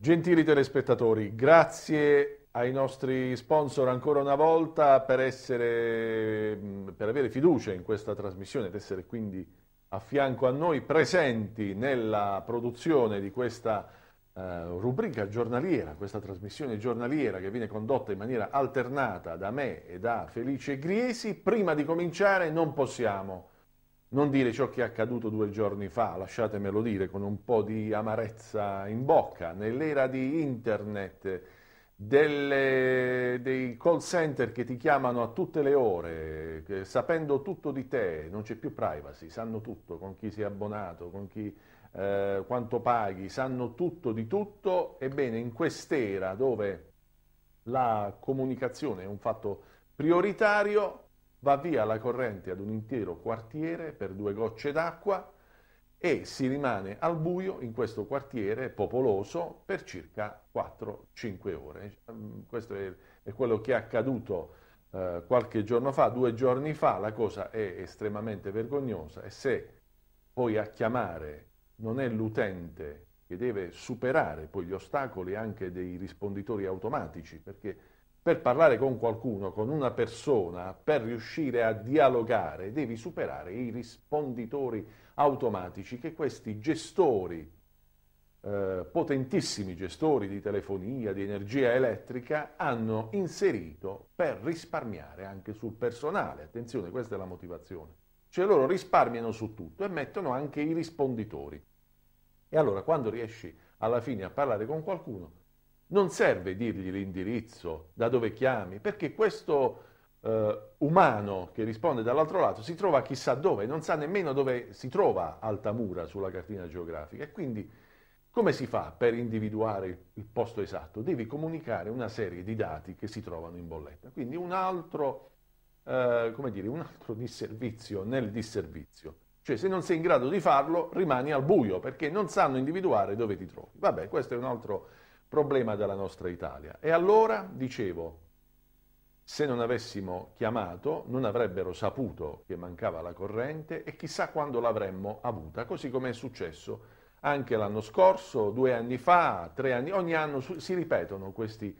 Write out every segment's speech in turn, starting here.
Gentili telespettatori, grazie ai nostri sponsor ancora una volta per, essere, per avere fiducia in questa trasmissione ed essere quindi a fianco a noi presenti nella produzione di questa eh, rubrica giornaliera, questa trasmissione giornaliera che viene condotta in maniera alternata da me e da Felice Griesi. Prima di cominciare non possiamo non dire ciò che è accaduto due giorni fa, lasciatemelo dire, con un po' di amarezza in bocca, nell'era di internet, delle, dei call center che ti chiamano a tutte le ore, eh, sapendo tutto di te, non c'è più privacy, sanno tutto, con chi sei abbonato, con chi, eh, quanto paghi, sanno tutto di tutto, ebbene in quest'era dove la comunicazione è un fatto prioritario, va via la corrente ad un intero quartiere per due gocce d'acqua e si rimane al buio in questo quartiere popoloso per circa 4-5 ore. Mm, questo è, è, quello che è accaduto eh, qualche giorno fa, due giorni fa, la cosa è estremamente vergognosa e se poi a chiamare non è l'utente che deve superare poi gli ostacoli anche dei risponditori automatici, perché per parlare con qualcuno, con una persona, per riuscire a dialogare, devi superare i risponditori automatici che questi gestori, eh, potentissimi gestori di telefonia, di energia elettrica, hanno inserito per risparmiare anche sul personale. Attenzione, questa è la motivazione. Cioè loro risparmiano su tutto e mettono anche i risponditori. E allora quando riesci alla fine a parlare con qualcuno, non serve dirgli l'indirizzo, da dove chiami, perché questo eh, umano che risponde dall'altro lato si trova chissà dove, non sa nemmeno dove si trova Altamura sulla cartina geografica. E quindi come si fa per individuare il posto esatto? Devi comunicare una serie di dati che si trovano in bolletta. Quindi un altro, eh, come dire, un altro disservizio nel disservizio. Cioè se non sei in grado di farlo rimani al buio perché non sanno individuare dove ti trovi. Vabbè, questo è un altro problema della nostra Italia. E allora, dicevo, se non avessimo chiamato non avrebbero saputo che mancava la corrente e chissà quando l'avremmo avuta, così come è successo anche l'anno scorso, due anni fa, tre anni, ogni anno si ripetono questi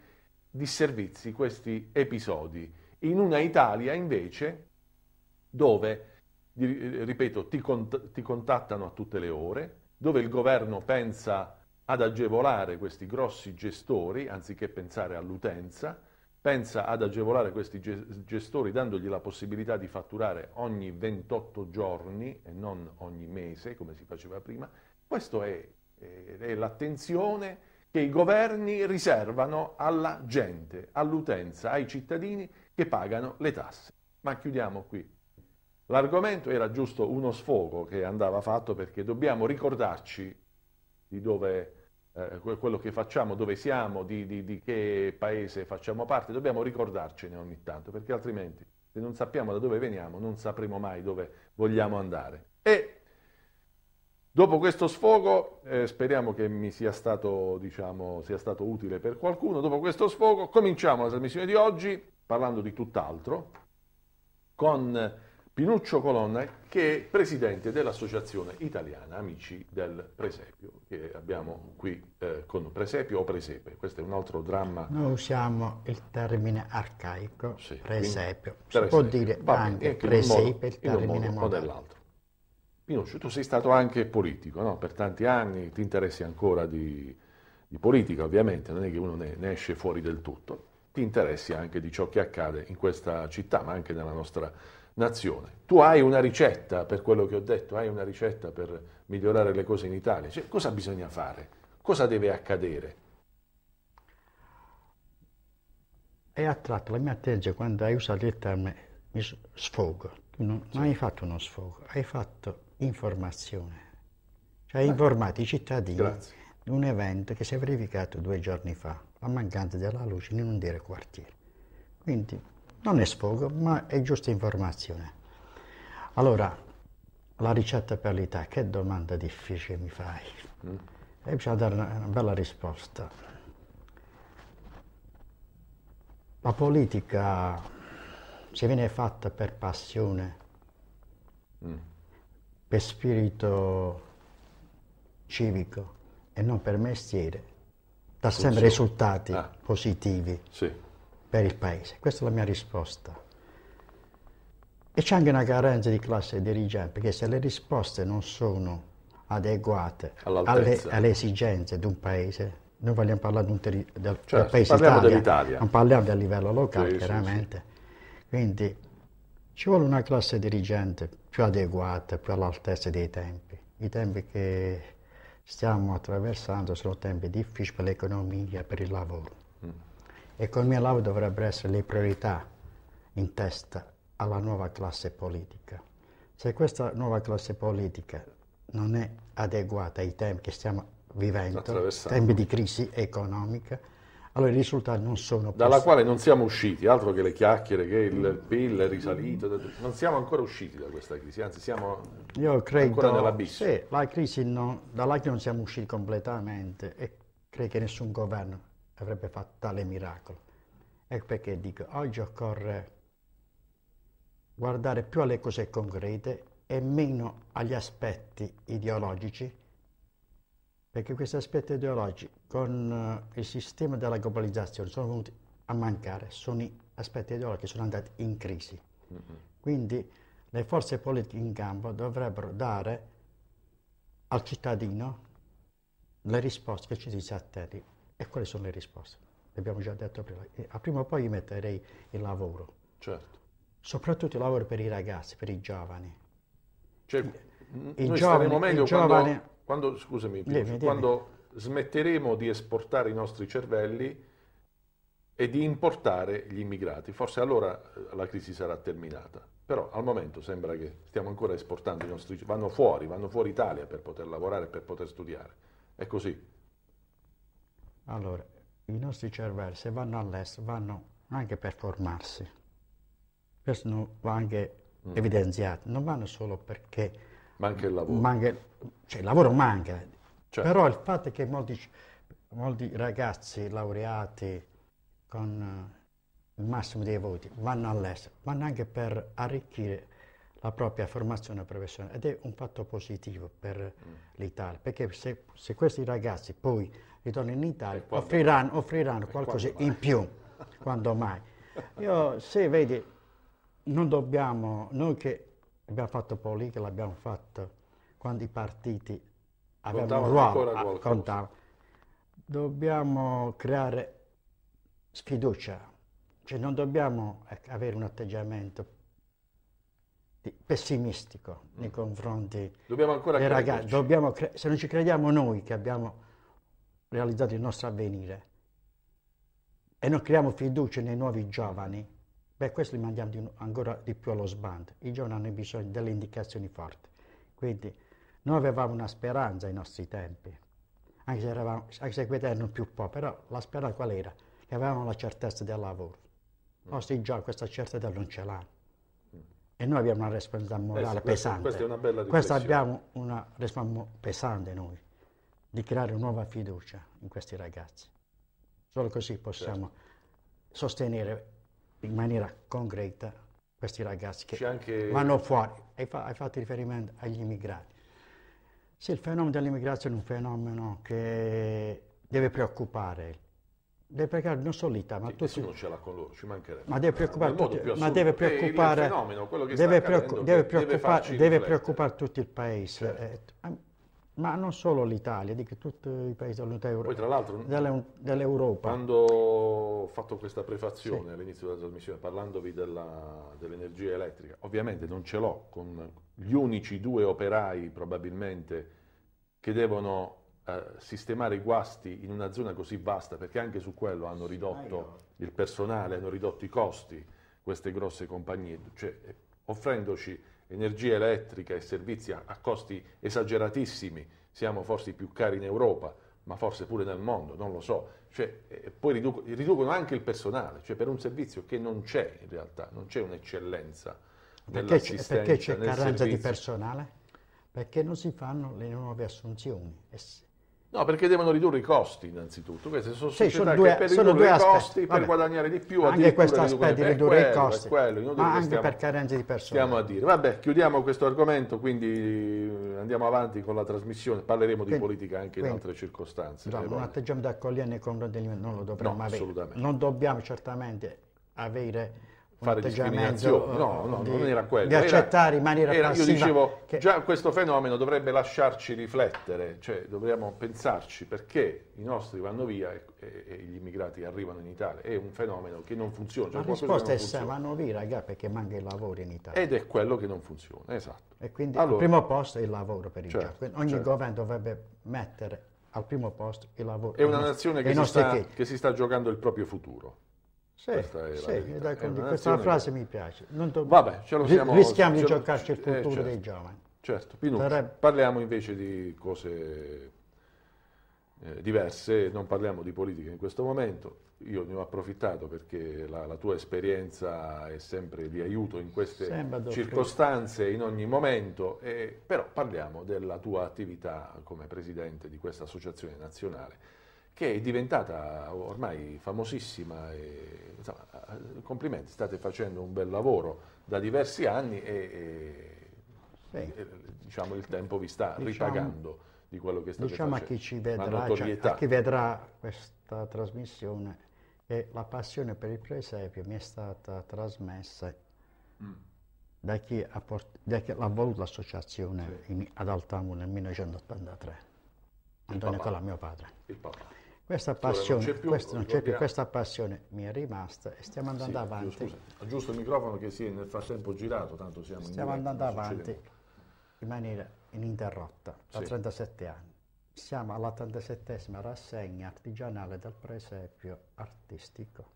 disservizi, questi episodi, in una Italia invece dove, ripeto, ti, cont ti contattano a tutte le ore, dove il governo pensa ad agevolare questi grossi gestori, anziché pensare all'utenza, pensa ad agevolare questi gestori dandogli la possibilità di fatturare ogni 28 giorni e non ogni mese, come si faceva prima. Questa è, è, l'attenzione che i governi riservano alla gente, all'utenza, ai cittadini che pagano le tasse. Ma chiudiamo qui. L'argomento era giusto uno sfogo che andava fatto perché dobbiamo ricordarci di dove eh, quello che facciamo, dove siamo, di, di, di che paese facciamo parte, dobbiamo ricordarcene ogni tanto, perché altrimenti se non sappiamo da dove veniamo non sapremo mai dove vogliamo andare. E Dopo questo sfogo, eh, speriamo che mi sia stato, diciamo, sia stato, utile per qualcuno, dopo questo sfogo cominciamo la trasmissione di oggi parlando di tutt'altro, con Pinuccio Colonna, che è presidente dell'Associazione Italiana Amici del Presepio, che abbiamo qui eh, con presepio o presepe. Questo è un altro dramma. Noi usiamo il termine arcaico, sì, presepio. si presepio. può dire Va anche presepe, il termine modo, moderno. Pinuccio, tu sei stato anche politico no? per tanti anni, ti interessi ancora di, di, politica ovviamente, non è che uno ne, ne, esce fuori del tutto, ti interessi anche di ciò che accade in questa città, ma anche nella nostra città nazione. Tu hai una ricetta per quello che ho detto, hai una ricetta per migliorare le cose in Italia. Cioè, cosa bisogna fare? Cosa deve accadere? E a tratto la mia attenzione quando hai usato il termine mi sfogo. Tu non, sì. non hai fatto uno sfogo, hai fatto informazione. Cioè, hai informato i cittadini Grazie. di un evento che si è verificato due giorni fa, la mancanza della luce in un intero quartiere. Quindi non è sfogo, ma è giusta informazione. Allora, la ricetta per l'Italia, che domanda difficile mi fai? Mm. E eh, bisogna dare una, una bella risposta. La politica, se viene fatta per passione, mm. per spirito civico e non per mestiere, dà sempre risultati ah. positivi. Sì per il Paese? Questa è la mia risposta. E c'è anche una carenza di classe dirigente, perché se le risposte non sono adeguate alle, alle, esigenze di un Paese, noi vogliamo parlare di un teri- del, cioè, del certo, Paese parliamo Italia, dell'Italia, non parliamo del livello locale sì, chiaramente, sì, sì. quindi ci vuole una classe dirigente più adeguata, più all'altezza dei tempi. I tempi che stiamo attraversando sono tempi difficili per l'economia, per il lavoro. Economia lava dovrebbero essere le priorità in testa alla nuova classe politica. Se questa nuova classe politica non è adeguata ai tempi che stiamo vivendo, tempi di crisi economica, allora i risultati non sono possibili. Dalla quale non siamo usciti, altro che le chiacchiere che il PIL è risalito, non siamo ancora usciti da questa crisi, anzi siamo Io credo, ancora nell'abisso. Sì, la crisi non, dalla crisi non siamo usciti completamente e credo che nessun governo avrebbe fatto tale miracolo. Ecco perché dico, oggi occorre guardare più alle cose concrete e meno agli aspetti ideologici, perché questi aspetti ideologici con eh, il sistema della globalizzazione sono venuti a mancare, sono aspetti ideologici che sono andati in crisi. Mm-hmm. Quindi le forze politiche in campo dovrebbero dare al cittadino le risposte che ci si attendi e quali sono le risposte? abbiamo già detto prima. A prima o poi io metterei il lavoro. Certo. Soprattutto il lavoro per i ragazzi, per i giovani. Cioè, I, noi giovani, meglio giovani, quando, quando, scusami, dimmi, quando smetteremo di esportare i nostri cervelli e di importare gli immigrati. Forse allora eh, la crisi sarà terminata. Però al momento sembra che stiamo ancora esportando i nostri... Vanno fuori, vanno fuori Italia per poter lavorare, per poter studiare. È così. Allora, i nostri cervelli se vanno all'estero vanno anche per formarsi. Questo va anche mm. evidenziato, non vanno solo perché... Manca il lavoro. Manca, cioè il lavoro manca, certo. però il fatto è che molti, molti ragazzi laureati con uh, il massimo dei voti vanno all'estero, vanno anche per arricchire la propria formazione professionale ed è un fatto positivo per mm. l'Italia, perché se, se, questi ragazzi poi ritornano in Italia offriranno, offriranno qualcosa in più, quando mai. Io, se vedi, non dobbiamo, noi che abbiamo fatto politica, l'abbiamo fatto quando i partiti avevano un ruolo, ah, contavano, dobbiamo creare sfiducia, cioè non dobbiamo ecco, avere un atteggiamento pessimistico nei mm. confronti dobbiamo ancora dei ragazzi. Dobbiamo cre- se non ci crediamo noi che abbiamo realizzato il nostro avvenire e non creiamo fiducia nei nuovi giovani, beh, questo li mandiamo di, ancora di più allo sbando. I giovani hanno bisogno delle indicazioni forti. Quindi noi avevamo una speranza ai nostri tempi, anche se, eravamo, anche se quei tempi erano più po', però la speranza qual era? Che avevamo la certezza del lavoro. Mm. I nostri giovani questa certezza non ce l'hanno e noi abbiamo una responsabilità morale eh, pesante. Questa è una bella Questa abbiamo una responsabilità pesante noi, di creare nuova fiducia in questi ragazzi. Solo così possiamo certo. sostenere in maniera concreta questi ragazzi che anche... vanno fuori. Hai, fa- hai fatto riferimento agli immigrati. Sì, il fenomeno dell'immigrazione è un fenomeno che deve preoccupare deve preoccupare non solo l'Italia, ma sì, tutti. Nessuno ce l'ha con loro, ci mancherebbe. Ma deve preoccupare, tutti, ma deve preoccupare, il fenomeno, quello che deve, preoccup, deve, preoccupare, deve preoccupare tutto il paese. Certo. Eh, ma non solo l'Italia, dico tutti i paesi dell'Unione Europea. Poi tra l'altro, dell'Europa. Quando ho fatto questa prefazione sì. all'inizio della trasmissione, parlandovi dell'energia elettrica, ovviamente non ce l'ho con gli unici due operai probabilmente che devono eh, sistemare i guasti in una zona così vasta, perché anche su quello hanno ridotto il personale, hanno ridotto i costi queste grosse compagnie, cioè eh, offrendoci energia elettrica e servizi a, a costi esageratissimi, siamo forse i più cari in Europa, ma forse pure nel mondo, non lo so. Cioè, poi riduco, riducono anche il personale, cioè per un servizio che non c'è in realtà, non c'è un'eccellenza dell'assistenza. Perché c'è carenza di personale? Perché non si fanno le nuove assunzioni. No, perché devono ridurre i costi innanzitutto. Queste sono sì, sono due, per ridurre due i aspetti. costi, Vabbè. per guadagnare di più, anche questo aspetto di ridurre quello, i costi, quello, ma anche stiamo, per carenze di persone. Stiamo a dire. Vabbè, chiudiamo questo argomento, quindi andiamo avanti con la trasmissione, parleremo quindi, di politica anche quindi, in altre circostanze. Eh, no, un atteggiamento accogliente nei confronti non lo dovremmo no, avere. Non dobbiamo certamente avere fare discriminazione, no, no, di, non era quello. Di accettare era, in maniera era, Io dicevo, che... già questo fenomeno dovrebbe lasciarci riflettere, cioè dovremmo pensarci perché i nostri vanno via e, e, e gli immigrati arrivano in Italia. È un fenomeno che non funziona. Cioè La risposta è se vanno via, ragazzi, perché manca il lavoro in Italia. Ed è quello che non funziona, esatto. E quindi allora, al primo posto è il lavoro per i certo, giovani. Ogni certo. governo dovrebbe mettere al primo posto il lavoro. È una nazione che si, sta, che si sta giocando il proprio futuro. Sì, questa è, sì, la è questa frase mi piace. Non do... Vabbè, ce lo siamo, rischiamo di giocarci il futuro eh, certo, dei giovani. Certo, Pinucci, Sarebbe... parliamo invece di cose eh, diverse, non parliamo di politica in questo momento. Io ne ho approfittato perché la, la tua esperienza è sempre di aiuto in queste circostanze, in ogni momento, e, però parliamo della tua attività come presidente di questa associazione nazionale che è diventata ormai famosissima. E, insomma, eh, complimenti, state facendo un bel lavoro da diversi anni e, e, sì. e diciamo, il tempo vi sta diciamo, ripagando di quello che state diciamo facendo. Diciamo a chi ci vedrà, cioè, a chi vedrà questa trasmissione, che la passione per il presepio mi è stata trasmessa mm. da, chi ha port- da chi l'ha voluto l'associazione sì. in, ad Altamu nel 1983. Antonio Colà, mio padre. Il papà. Questa passione, non più, questa, non più, questa passione mi è rimasta e stiamo andando sì, eh, avanti. Scusa, aggiusto il microfono che si è nel frattempo girato, tanto siamo Stiamo in diretta, andando avanti in maniera ininterrotta da sì. 37 anni. Siamo alla 37 rassegna artigianale del presepio artistico.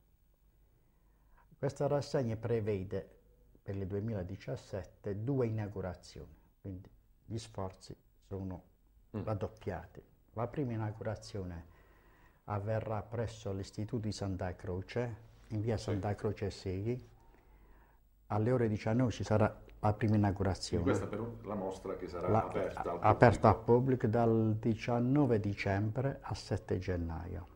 Questa rassegna prevede per il 2017 due inaugurazioni, quindi gli sforzi sono mm. raddoppiati. La prima inaugurazione è avverrà presso l'Istituto di Santa Croce, in via sì. Santa Croce Seghi. Alle ore 19 ci sarà la prima inaugurazione. Quindi questa per la mostra che sarà la, aperta, al aperta al pubblico dal 19 dicembre al 7 gennaio.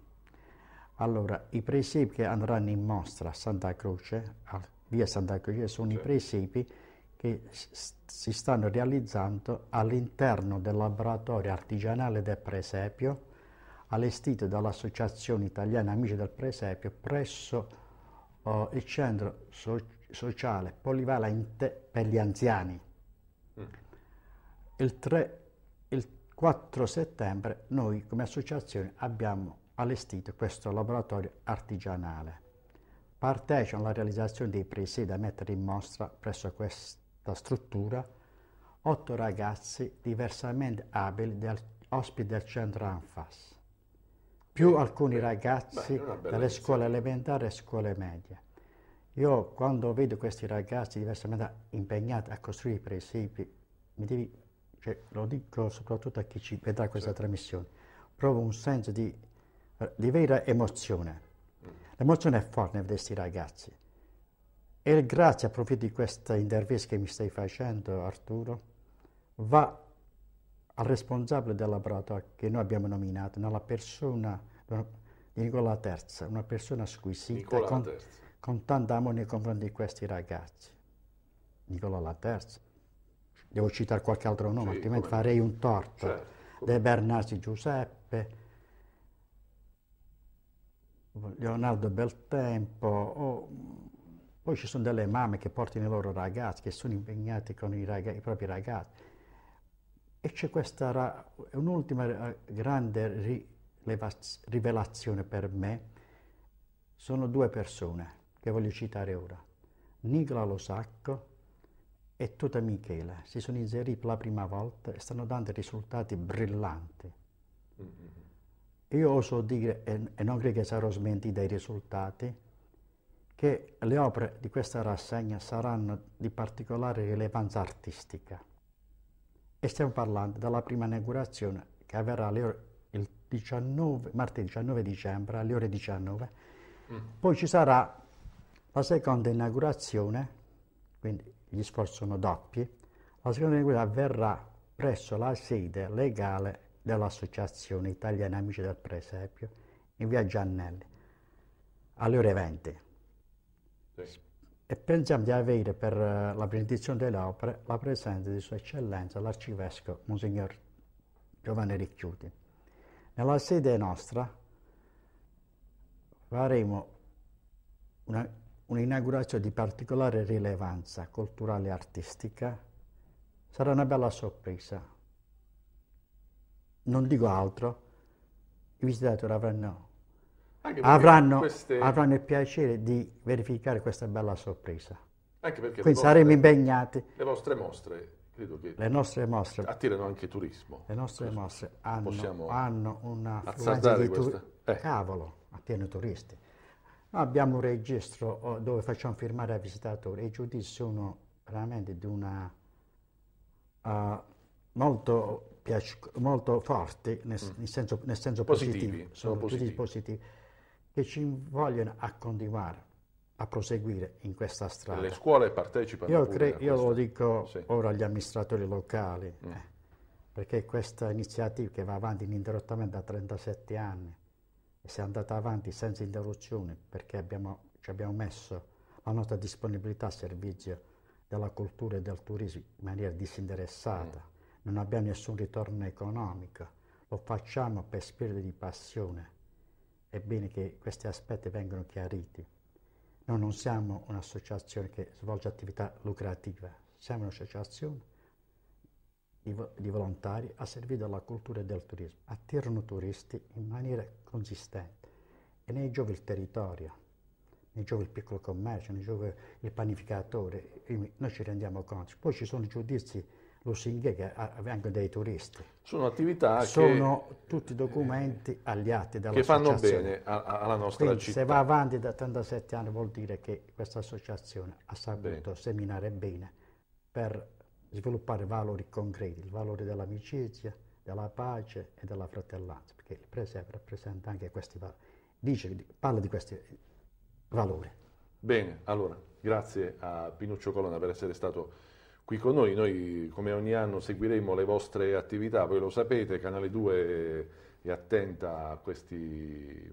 Allora, i presepi che andranno in mostra a Santa Croce, a via Santa Croce, sono sì. i presepi che si stanno realizzando all'interno del laboratorio artigianale del presepio allestito dall'Associazione Italiana Amici del Presepio presso uh, il centro so- sociale polivalente per gli anziani. Mm. Il, 3, il 4 settembre noi come associazione abbiamo allestito questo laboratorio artigianale. Partecipa alla realizzazione dei presidi da mettere in mostra presso questa struttura otto ragazzi diversamente abili del, ospiti del centro ANFAS più eh, alcuni beh, ragazzi beh, dalle scuole elementari e scuole medie. Io quando vedo questi ragazzi diversamente impegnati a costruire presepi, devi, cioè, lo dico soprattutto a chi ci vedrà questa certo. trasmissione, provo un senso di, di vera emozione. Mm. L'emozione è forte di questi ragazzi. E grazie, approfitto di questa intervista che mi stai facendo, Arturo, va al responsabile del laboratorio che noi abbiamo nominato, nella persona di Nicola Terza, una persona squisita, con, con, tanta amore nei confronti di questi ragazzi. Nicola Terza, devo citare qualche altro nome, sì, altrimenti farei un torto. Certo. De Bernasi Giuseppe, Leonardo Beltempo, oh, poi ci sono delle mamme che portano i loro ragazzi, che sono impegnate con i, ragazzi, i propri ragazzi e c'è questa un'ultima eh, grande rivelazione per me. Sono due persone che voglio citare ora. Nigla Sacco e Tuta Michele si sono inseriti la prima volta e stanno dando risultati brillanti. Mm-hmm. Io oso dire, e non credo che sarò smentito dai risultati, che le opere di questa rassegna saranno di particolare rilevanza artistica e stiamo parlando della prima inaugurazione che avverrà ore, il 19, martedì 19 dicembre alle ore 19. Mm. Poi ci sarà la seconda inaugurazione, quindi gli sforzi sono doppi, la seconda inaugurazione avverrà presso la sede legale dell'Associazione Italiana Amici del Presepio in via Giannelli alle ore 20. Sì e pensiamo di avere per eh, la benedizione delle opere la presenza di Sua Eccellenza l'Arcivescovo Monsignor Giovanni Ricchiuti. Nella sede nostra faremo un'inaugurazione di particolare rilevanza culturale e artistica. Sarà una bella sorpresa. Non dico altro, i visitatori avranno avranno, queste... avranno, il piacere di verificare questa bella sorpresa. Anche perché Quindi vostre, saremo impegnati. Le vostre mostre, credo che... Le nostre mostre... Attirano anche turismo. Le nostre Questo mostre hanno, hanno una affluenza di turisti. Eh. Cavolo, appieno turisti. Noi abbiamo un registro oh, dove facciamo firmare ai visitatori e i giudizi sono veramente di una... Uh, molto, molto forti nel, mm. nel, senso, nel senso positivo. Sono, sono positivi. positivi che ci vogliono a continuare a proseguire in questa strada. Le scuole partecipano. Io, cre- io lo dico sì. ora agli amministratori locali, mm. eh, perché questa iniziativa che va avanti ininterrottamente da 37 anni e si è andata avanti senza interruzioni perché abbiamo, ci abbiamo messo la nostra disponibilità a servizio della cultura e del turismo in maniera disinteressata, mm. non abbiamo nessun ritorno economico, lo facciamo per spirito di passione è bene che questi aspetti vengano chiariti. Noi non siamo un'associazione che svolge attività lucrativa, siamo un'associazione di, di volontari a servizio della cultura e del turismo. Attirano turisti in maniera consistente e ne giove il territorio, ne giove il piccolo commercio, ne giove il panificatore, noi ci rendiamo conto. Poi ci sono giudizi Lusinghe che vengono dai turisti. Sono attività Sono che, tutti documenti alliati dalla Che fanno bene alla nostra Quindi città. se va avanti da 37 anni vuol dire che questa associazione ha saputo bene. seminare bene per sviluppare valori concreti, il valore dell'amicizia, della pace e della fratellanza, perché il presepe rappresenta anche questi valori, dice, parla di questi valori. Bene, allora, grazie a Pinuccio Colonna per essere stato qui con noi. Noi come ogni anno seguiremo le vostre attività, voi lo sapete, Canale 2 è attenta a, questi,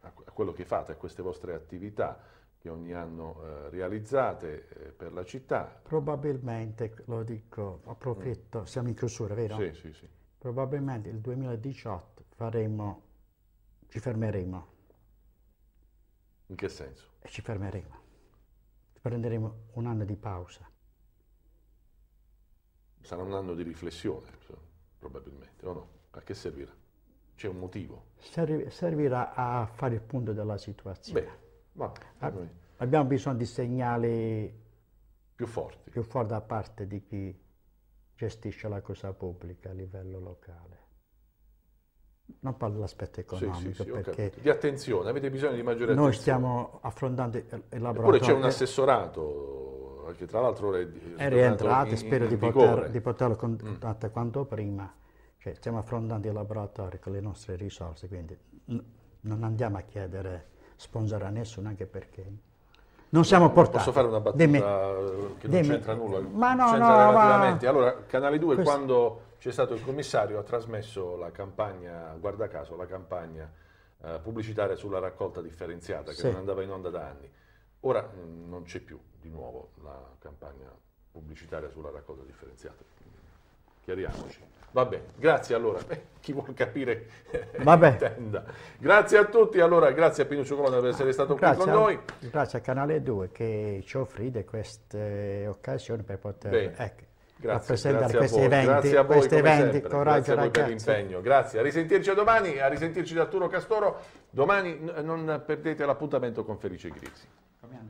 a quello che fate, a queste vostre attività che ogni anno eh, realizzate eh, per la città. Probabilmente, lo dico, approfitto, mm. siamo in chiusura, vero? Sì, sì, sì. Probabilmente il 2018 faremo, ci fermeremo. In che senso? E ci fermeremo. Prenderemo un anno di pausa Sarà un anno di riflessione, probabilmente, o no? A che servirà? C'è un motivo? servirà a fare il punto della situazione. Beh, va, abbiamo bisogno di segnali più forti. più forti da parte di chi gestisce la cosa pubblica a livello locale. Non parlo dell'aspetto economico, sì, sì, sì, perché... Di attenzione, avete bisogno di maggiore attenzione. Noi stiamo affrontando il laboratorio... Eppure c'è un assessorato ritorno, tra l'altro è, è rientrato e spero di, poter, di, poterlo mm. contattare mm. quanto prima. Cioè, stiamo affrontando i laboratori con le nostre risorse, quindi n- non andiamo a chiedere sponsor a nessuno, anche perché non eh, siamo portati. Posso fare una battuta Demi. che non Demi. c'entra nulla, ma no, c'entra no, relativamente. Ma... Allora, Canale 2 Questo... quando c'è stato il commissario ha trasmesso la campagna, guarda caso, la campagna eh, pubblicitaria sulla raccolta differenziata che sì. non andava in onda da anni. Ora mm, non c'è più di nuovo la campagna pubblicitaria sulla raccolta differenziata. Chiariamoci. Va bene, grazie allora. Eh, chi vuol capire eh, Vabbè. intenda. Grazie a tutti, allora grazie a Pino Cioccolone per essere stato grazie qui con a, noi. Grazie a Canale 2 che ci offrite queste occasioni per poter ecco, grazie, rappresentare grazie questi eventi. Grazie a voi, questi eventi, sempre. coraggio grazie a voi ragazzi. per l'impegno. Grazie, a risentirci a domani, a risentirci da Arturo Castoro. Domani non perdete l'appuntamento con Felice Grisi. hand